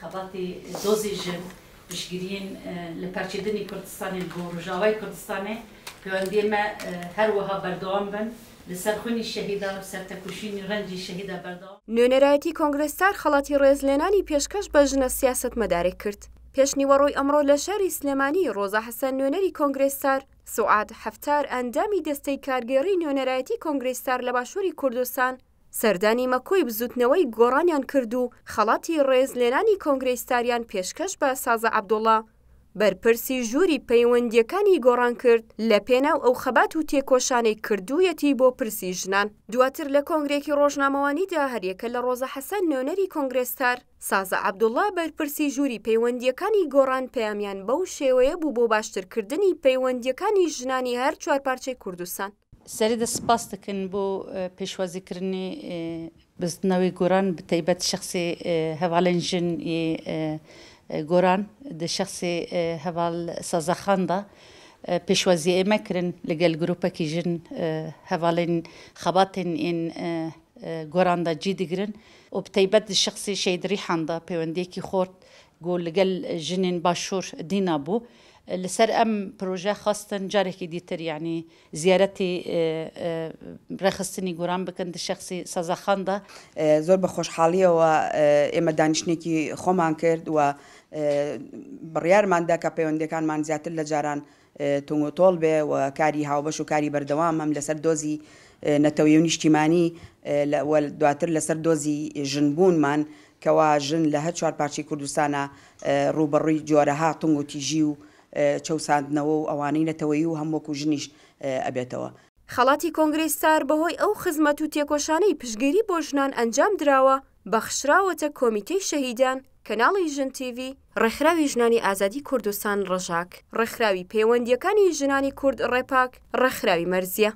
خەباتی دۆزی ژن پشگیرین لە پەرچیدنی کوردستانی بۆ ڕژاوای کوردستانێ پەیوەندێمە هەروەها بەردەوام بن لەسەر خونی شەهیدا سەرتەکوشینی ڕەنجی شەهیدا بەردەوام نوێنەرایەتی کۆنگرستار خەڵاتی ڕێزلێنانی پێشکەش بە ژنە سیاست مەدارێک کرد پێشنیوەڕۆی ئەمڕۆ لە شاری سلێمانی ڕۆزا حەسەن نوێنەری کۆنگرێستار سوعاد هەفتار ئەندامی دەستەی کارگەڕی نوێنەرایەتی کۆنگرێستار لە باشووری کوردستان سەردانی مەکۆی بزوتنەوەی گۆڕانیان کرد و خەڵاتی ڕێز لێنانی کۆنگرێستاریان پێشکەش بە سازە عبدوڵە بەرپرسی ژووری پەیوەندیەکانی گۆڕان کرد لە پێناو ئەو خەبات و تێکۆشانەی کردوویەتی بۆ پرسی ژنان دواتر لە کۆنگرێکی ڕۆژنامەوانیدا هەریەکە لە ڕۆزە حەسەن نوێنەری کۆنگرێستار سازە عبدوڵا بەرپرسی ژووری پەیوەندیەکانی گۆڕان پەیامیان بەو شێوەیە بوو بۆ باشترکردنی پەیوەندیەکانی ژنانی هەر چوارپارچەی کوردستان Serê de spas dikin bo pêşwazikirinê bizdinavê goran bi taybet şexsê hevalên jin ê goran di şexsê heval sazaxan da pêşwaziyê me kirin li gel grupekî jin hevalên xebatên ên goranda cî digirin û bi taybet di şexsê şêdirîhan da peywendiyekî xort گۆ لەگەل ژنین باشوور دینا بوو لەسەر ئەم پرۆژە خستن جارێکی دیتر یعنی زیارەتی ڕێخستنی گۆران بکەن شخصی سەزەخاندا زۆر بە خۆشحاڵیەوە ئێمە دانیشتێکی خۆمان کرد و بڕیارماندا کە پەیوەندەکانمان زیاتر لە جاران تونگۆتۆڵ بێ و کاری هاوبەش و کاری بەردەوام هەم لەسەر دۆزی نەتەوەی و نیشتیمانی دواتر لەسەر دۆزی ژنبوونمان کەوا ژن لە هە چوار پارچی کوردستانە ڕوبەڕووی جۆرەها تونگ و تیژی و چەساندنەوە و ئەوانەی نەتەوەی و هەمووەکو ژنیش ئەبێتەوە. خەڵاتی کۆنگرێستار بەهۆی ئەو خزمەت و تێکۆشانەی پشگیری بۆ ژنان ئەنجام دراوە بەخشراوەتە کۆمیتەی شەهیدان کەناڵی ژن TV ڕێکخراوی ژنانی ئازادی کوردستان ڕژاک ڕێکخراوی پەیوەندیەکانی ژنانی کورد ڕێپاک ڕێکخراوی مەرزیە